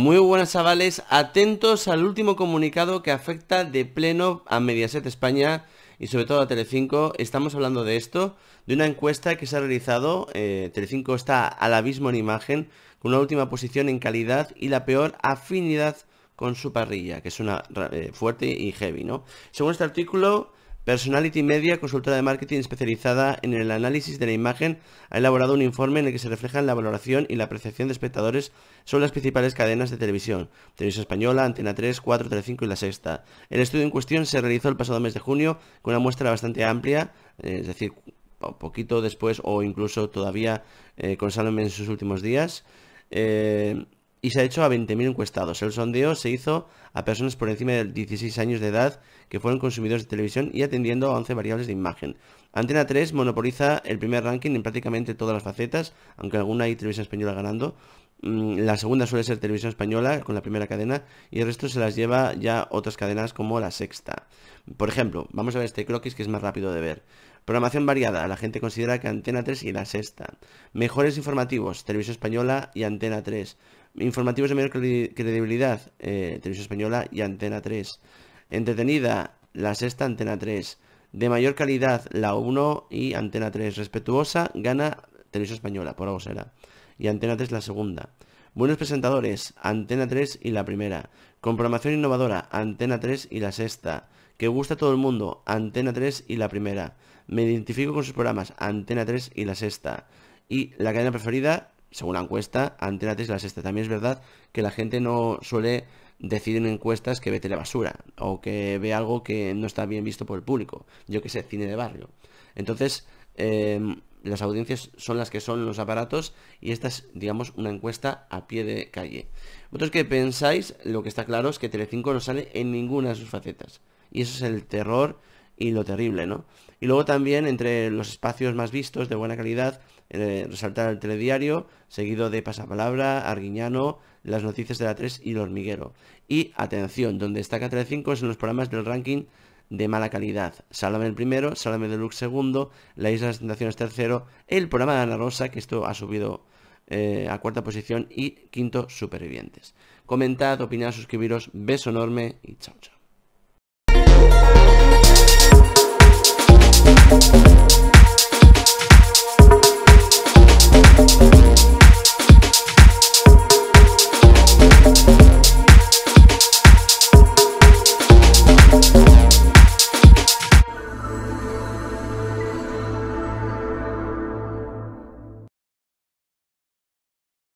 Muy buenas chavales, atentos al último comunicado que afecta de pleno a Mediaset España y sobre todo a Telecinco. Estamos hablando de esto, de una encuesta que se ha realizado. Eh, Telecinco está al abismo en imagen, con una última posición en calidad y la peor afinidad con su parrilla, que es una eh, fuerte y heavy, ¿no? Según este artículo, Personality Media, consultora de marketing especializada en el análisis de la imagen, ha elaborado un informe en el que se reflejan la valoración y la apreciación de espectadores sobre las principales cadenas de televisión, Televisión Española, Antena 3, 4, 35 y La Sexta. El estudio en cuestión se realizó el pasado mes de junio con una muestra bastante amplia, eh, es decir, poquito después o incluso todavía eh, con Salomé en sus últimos días. Eh, y se ha hecho a 20.000 encuestados. El sondeo se hizo a personas por encima de 16 años de edad que fueron consumidores de televisión y atendiendo a 11 variables de imagen. Antena 3 monopoliza el primer ranking en prácticamente todas las facetas, aunque alguna hay televisión española ganando. Mm, la segunda suele ser televisión española con la primera cadena y el resto se las lleva ya otras cadenas como la sexta. Por ejemplo, vamos a ver este croquis que es más rápido de ver. Programación variada, la gente considera que Antena 3 y la sexta. Mejores informativos, Televisión Española y Antena 3. Informativos de mayor credibilidad, eh, Televisión Española y Antena 3. Entretenida, la sexta Antena 3. De mayor calidad, la 1 y Antena 3. Respetuosa, gana Televisión Española, por algo será. Y Antena 3 la segunda. Buenos presentadores, Antena 3 y la primera. Con programación innovadora, Antena 3 y la sexta. Que gusta a todo el mundo, Antena 3 y la primera. Me identifico con sus programas, Antena 3 y la sexta. Y la cadena preferida, según la encuesta, Antena 3 la sexta. También es verdad que la gente no suele decir en encuestas que ve telebasura o que ve algo que no está bien visto por el público. Yo que sé, cine de barrio. Entonces, em, las audiencias son las que son los aparatos y esta es, digamos, una encuesta a pie de calle. Vosotros que pensáis, lo que está claro es que Telecinco no sale en ninguna de sus facetas. Y eso es el terror y lo terrible, ¿no? Y luego también entre los espacios más vistos de buena calidad, eh, resaltar el telediario, seguido de Pasapalabra, Arguiñano, las noticias de la 3 y el hormiguero. Y atención, donde destaca 35 es en los programas del ranking de mala calidad. Sálame el primero, Sálame Deluxe segundo, La Isla de las Tentaciones tercero, el programa de Ana Rosa, que esto ha subido eh, a cuarta posición, y quinto, Supervivientes. Comentad, opinad, suscribiros, beso enorme y chao chao.